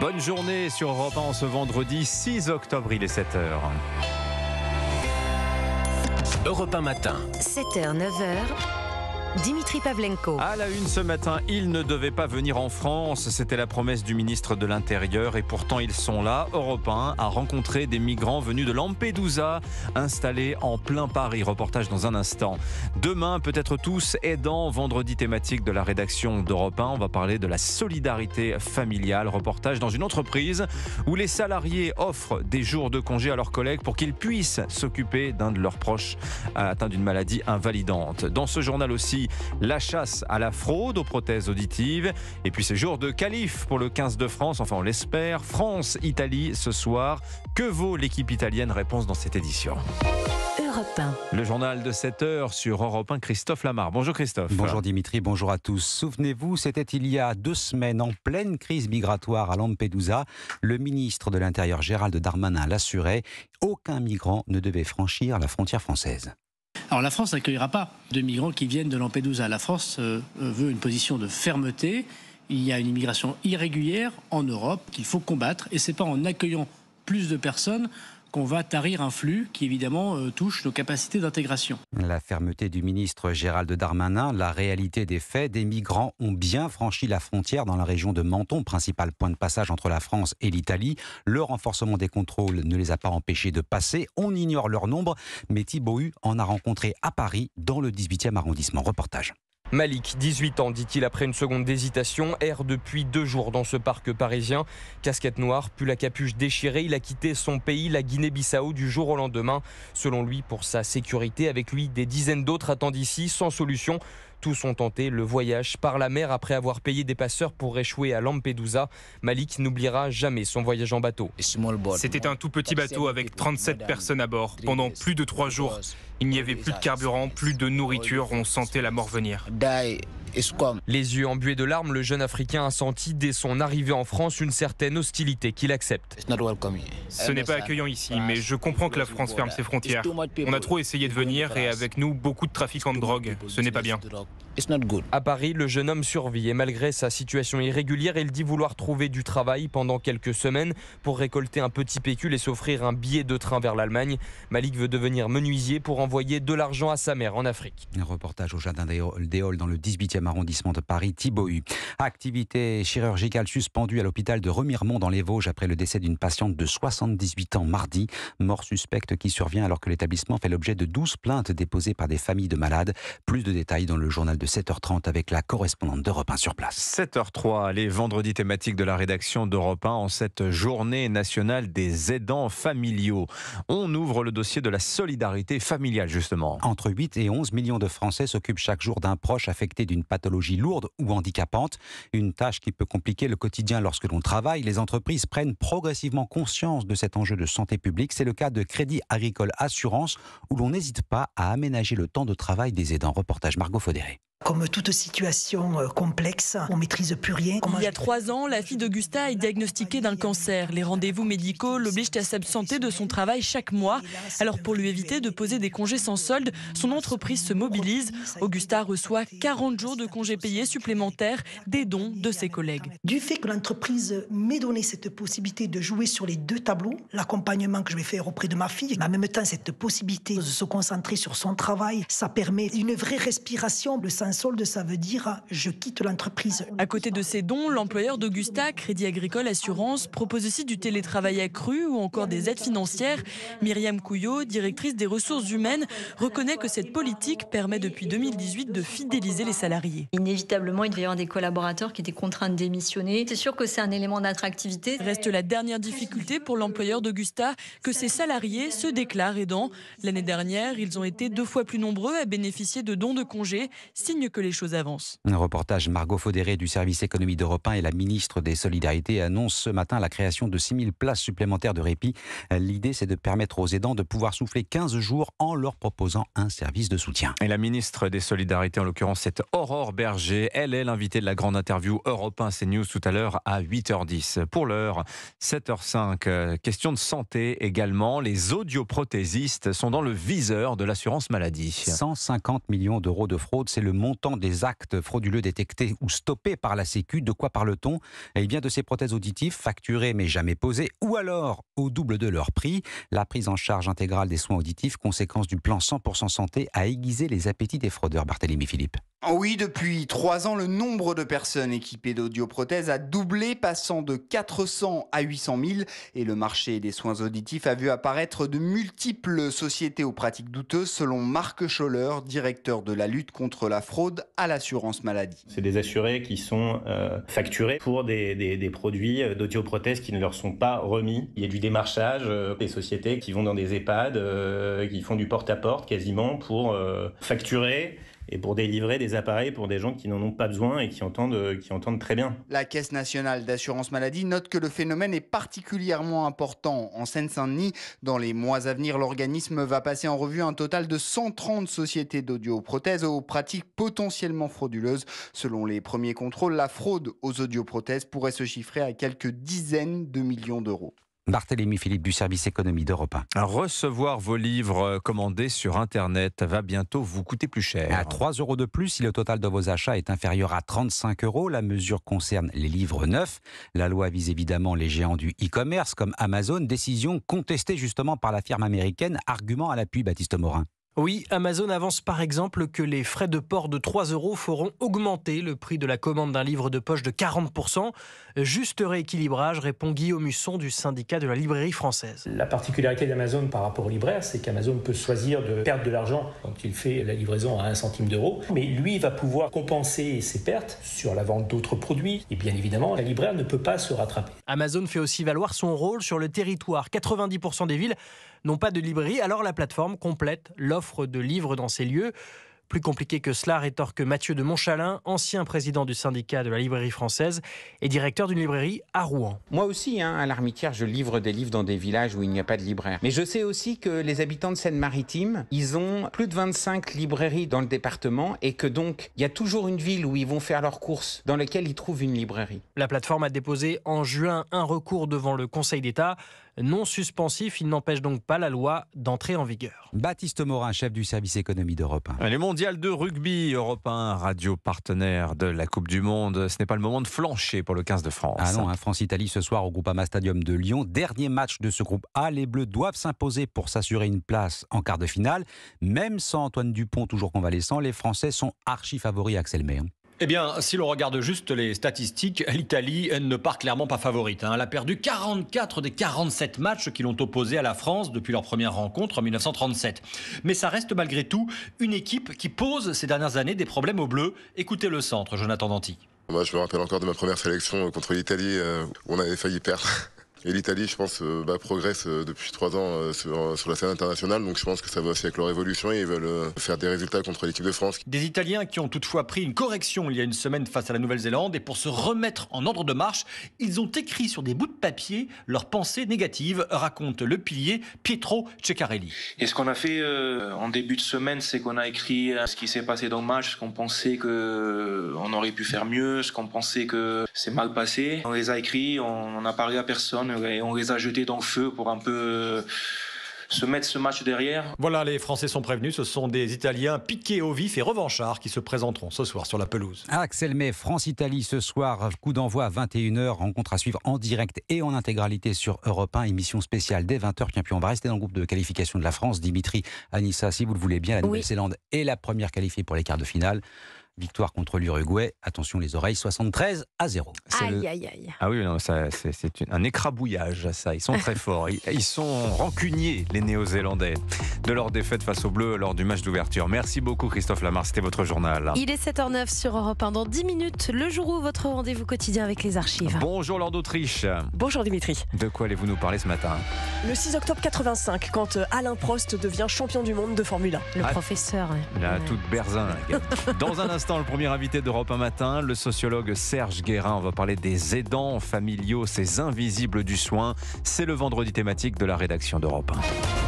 Bonne journée sur Europe 1 ce vendredi 6 octobre, il est 7h. Europe matin. 7h, 9h. Dimitri Pavlenko. À la une ce matin, ils ne devaient pas venir en France. C'était la promesse du ministre de l'Intérieur et pourtant ils sont là. Europe 1 a rencontré des migrants venus de Lampedusa, installés en plein Paris. Reportage dans un instant. Demain, peut-être tous aidants, vendredi thématique de la rédaction d'Europe 1. On va parler de la solidarité familiale. Reportage dans une entreprise où les salariés offrent des jours de congé à leurs collègues pour qu'ils puissent s'occuper d'un de leurs proches atteint d'une maladie invalidante. Dans ce journal aussi, la chasse à la fraude aux prothèses auditives. Et puis ces jour de calife pour le 15 de France, enfin on l'espère, France-Italie ce soir. Que vaut l'équipe italienne Réponse dans cette édition. Le journal de 7 heures sur Europe 1, Christophe Lamar. Bonjour Christophe. Bonjour Dimitri, bonjour à tous. Souvenez-vous, c'était il y a deux semaines, en pleine crise migratoire à Lampedusa, le ministre de l'Intérieur Gérald Darmanin l'assurait, aucun migrant ne devait franchir la frontière française. Alors la France n'accueillera pas de migrants qui viennent de Lampedusa. La France euh, euh, veut une position de fermeté. Il y a une immigration irrégulière en Europe qu'il faut combattre et ce n'est pas en accueillant plus de personnes qu'on va tarir un flux qui évidemment euh, touche nos capacités d'intégration. La fermeté du ministre Gérald Darmanin, la réalité des faits, des migrants ont bien franchi la frontière dans la région de Menton, principal point de passage entre la France et l'Italie. Le renforcement des contrôles ne les a pas empêchés de passer, on ignore leur nombre, mais Thibaut en a rencontré à Paris dans le 18e arrondissement. Reportage. Malik, 18 ans, dit-il après une seconde d'hésitation, erre depuis deux jours dans ce parc parisien. Casquette noire, puis la capuche déchirée, il a quitté son pays, la Guinée-Bissau, du jour au lendemain. Selon lui, pour sa sécurité, avec lui, des dizaines d'autres attendent ici sans solution. Tous ont tenté le voyage par la mer après avoir payé des passeurs pour échouer à Lampedusa. Malik n'oubliera jamais son voyage en bateau. C'était un tout petit bateau avec 37 personnes à bord. Pendant plus de trois jours, il n'y avait plus de carburant, plus de nourriture, on sentait la mort venir. Les yeux embués de larmes, le jeune Africain a senti dès son arrivée en France une certaine hostilité qu'il accepte. Ce n'est pas accueillant ici, mais je comprends que la France ferme ses frontières. On a trop essayé de venir et avec nous beaucoup de trafiquants de drogue. Ce n'est pas bien. À Paris, le jeune homme survit et malgré sa situation irrégulière, il dit vouloir trouver du travail pendant quelques semaines pour récolter un petit pécule et s'offrir un billet de train vers l'Allemagne. Malik veut devenir menuisier pour envoyer de l'argent à sa mère en Afrique. Un reportage au jardin des dans le 18e arrondissement de Paris, Thibault. Activité chirurgicale suspendue à l'hôpital de Remiremont dans les Vosges après le décès d'une patiente de 78 ans mardi, mort suspecte qui survient alors que l'établissement fait l'objet de 12 plaintes déposées par des familles de malades. Plus de détails dans le journal de 7h30 avec la correspondante d'Europe 1 sur place. 7h03, les vendredis thématiques de la rédaction d'Europe 1 en cette journée nationale des aidants familiaux. On ouvre le dossier de la solidarité familiale justement. Entre 8 et 11 millions de Français s'occupent chaque jour d'un proche affecté d'une pathologie lourde ou handicapante. Une tâche qui peut compliquer le quotidien lorsque l'on travaille. Les entreprises prennent progressivement conscience de cet enjeu de santé publique. C'est le cas de Crédit Agricole Assurance, où l'on n'hésite pas à aménager le temps de travail des aidants. Reportage Margot Fodéré. Comme toute situation euh, complexe, on maîtrise plus rien. Il y a trois ans, la fille d'Augusta est diagnostiquée d'un cancer. Les rendez-vous médicaux l'obligent à s'absenter de son travail chaque mois. Alors pour lui éviter de poser des congés sans solde, son entreprise se mobilise. Augusta reçoit 40 jours de congés payés supplémentaires des dons de ses collègues. Du fait que l'entreprise m'ait donné cette possibilité de jouer sur les deux tableaux, l'accompagnement que je vais faire auprès de ma fille, mais en même temps cette possibilité de se concentrer sur son travail, ça permet une vraie respiration, le sens solde, ça veut dire je quitte l'entreprise. À côté de ces dons, l'employeur d'Augusta, Crédit Agricole Assurance, propose aussi du télétravail accru ou encore des aides financières. Myriam Couillot, directrice des ressources humaines, reconnaît que cette politique permet depuis 2018 de fidéliser les salariés. Inévitablement, il devait y avoir des collaborateurs qui étaient contraints de démissionner. C'est sûr que c'est un élément d'attractivité. Reste la dernière difficulté pour l'employeur d'Augusta, que ses salariés se déclarent aidants. L'année dernière, ils ont été deux fois plus nombreux à bénéficier de dons de congés. Signe que les choses avancent. Un reportage Margot Faudéré du service économie d'Europe 1 et la ministre des Solidarités annonce ce matin la création de 6000 places supplémentaires de répit. L'idée, c'est de permettre aux aidants de pouvoir souffler 15 jours en leur proposant un service de soutien. Et la ministre des Solidarités, en l'occurrence, c'est Aurore Berger. Elle est l'invitée de la grande interview Europe 1 CNews tout à l'heure à 8h10. Pour l'heure, 7h05, euh, question de santé également. Les audioprothésistes sont dans le viseur de l'assurance maladie. 150 millions d'euros de fraude, c'est le montant des actes frauduleux détectés ou stoppés par la Sécu. De quoi parle-t-on Eh bien de ces prothèses auditives facturées mais jamais posées ou alors au double de leur prix. La prise en charge intégrale des soins auditifs, conséquence du plan 100% santé, a aiguisé les appétits des fraudeurs. Barthélémy Philippe. Oui, depuis trois ans, le nombre de personnes équipées d'audioprothèses a doublé, passant de 400 à 800 000, et le marché des soins auditifs a vu apparaître de multiples sociétés aux pratiques douteuses, selon Marc Scholler, directeur de la lutte contre la fraude à l'assurance maladie. C'est des assurés qui sont euh, facturés pour des, produits euh, d'audioprothèses qui ne leur sont pas remis. Il y a du démarchage, euh, des sociétés qui vont dans des EHPAD, qui font du porte à -porte quasiment pour facturer et pour délivrer des appareils pour des gens qui n'en ont pas besoin et qui entendent, euh, qui entendent très bien. La Caisse nationale d'assurance maladie note que le phénomène est particulièrement important en Seine-Saint-Denis. Dans les mois à venir, l'organisme va passer en revue un total de 130 sociétés d'audioprothèses aux pratiques potentiellement frauduleuses. Selon les premiers contrôles, la fraude aux audioprothèses pourrait se chiffrer à quelques dizaines de millions d'euros. Barthélémy Philippe du service économie d'Europe 1. Recevoir vos livres euh, commandés sur Internet va bientôt vous coûter plus cher. À 3 euros de plus, si le total de vos achats est inférieur à 35 euros, la mesure concerne les livres neufs. La loi vise évidemment les géants du e-commerce comme Amazon, décision contestée justement par la firme américaine, argument à l'appui Baptiste Morin. Oui, Amazon avance par exemple que les frais de port de 3 euros feront augmenter le prix de la commande d'un livre de poche de 40%. Juste rééquilibrage, répond Guillaume Musson du syndicat de la librairie française. La particularité d'Amazon par rapport au libraire, c'est qu'Amazon peut choisir de perdre de l'argent quand il fait la livraison à 1 centime d'euro. Mais lui va pouvoir compenser ses pertes sur la vente d'autres produits. Et bien évidemment, la libraire ne peut pas se rattraper. Amazon fait aussi valoir son rôle sur le territoire. 90% des villes n'ont pas de librairie, alors la plateforme complète l'offre de livres dans ces lieux. Plus compliqué que cela, rétorque Mathieu de Montchalin, ancien président du syndicat de la librairie française et directeur d'une librairie à Rouen. Moi aussi, hein, à l'Armitière, je livre des livres dans des villages où il n'y a pas de libraire. Mais je sais aussi que les habitants de Seine-Maritime, ils ont plus de 25 librairies dans le département et que donc il y a toujours une ville où ils vont faire leurs courses, dans laquelle ils trouvent une librairie. La plateforme a déposé en juin un recours devant le Conseil d'État non suspensif. Il n'empêche donc pas la loi d'entrer en vigueur. Baptiste Morin, chef du service économie d'Europe 1. Les mondiales de rugby, Europe 1, radio partenaire de la Coupe du Monde. Ce n'est pas le moment de flancher pour le 15 de France. Ah non, hein, France-Italie ce soir au Groupama Stadium de Lyon. Dernier match de ce groupe A. Les Bleus doivent s'imposer pour s'assurer une place en quart de finale. Même sans Antoine Dupont, toujours convalescent, les Français sont archi favoris, Axel May. Hein. Eh bien, si l'on regarde juste les statistiques, l'Italie ne part clairement pas favorite. Hein. Elle a perdu 44 des 47 matchs qui l'ont opposée à la France depuis leur première rencontre en 1937. Mais ça reste malgré tout une équipe qui pose ces dernières années des problèmes aux Bleus. Écoutez le centre, Jonathan Danti. Moi, je me rappelle encore de ma première sélection contre l'Italie, euh, on avait failli perdre. Et l'Italie, je pense, euh, bah, progresse euh, depuis trois ans euh, sur, la scène internationale. Donc je pense que ça va aussi avec leur évolution et ils veulent faire des résultats contre l'équipe de France. Des Italiens qui ont toutefois pris une correction il y a une semaine face à la Nouvelle-Zélande. Et pour se remettre en ordre de marche, ils ont écrit sur des bouts de papier leurs pensées négatives, raconte le pilier Pietro Ceccarelli. Et ce qu'on a fait en début de semaine, c'est qu'on a écrit ce qui s'est passé dans le match, ce qu'on pensait qu'on aurait pu faire mieux, ce qu'on pensait que c'est mal passé. On les a écrits, on a parlé à personne on les a jetés dans le feu pour un peu euh, se mettre ce match derrière. Voilà, les Français sont prévenus. Ce sont des Italiens piqués au vif et revanchards qui se présenteront ce soir sur la pelouse. Axel May, France-Italie ce soir, coup d'envoi à 21h. Rencontre à suivre en direct et en intégralité sur Europe 1, émission spéciale dès 20h. puis on va rester dans le groupe de qualification de la France. Dimitri, Anissa, si vous le voulez bien, la Nouvelle-Zélande est la première qualifiée pour les quarts de finale. Victoire contre l'Uruguay. Attention les oreilles, 73 à 0. Aïe, aïe, aïe. Ah oui, non, c'est un écrabouillage, ça. Ils sont très forts. Ils, sont rancuniers, les Néo-Zélandais, de leur défaite face aux Bleus lors du match d'ouverture. Merci beaucoup, Christophe Lamar. C'était votre journal. Il est 7h09 sur Europe 1. Dans 10 minutes, le jour où votre rendez-vous quotidien avec les archives. Bonjour, Lord d'Autriche. Bonjour, Dimitri. De quoi allez-vous nous parler ce matin Le 6 octobre 85, quand euh, Alain Prost devient champion du monde de Formule 1. Le ah, professeur. La toute Berzin. Dans un instant, le premier invité d'Europe un matin, le sociologue Serge Guérin. On va parler des aidants familiaux, ces invisibles du soin. C'est le vendredi thématique de la rédaction d'Europe 1.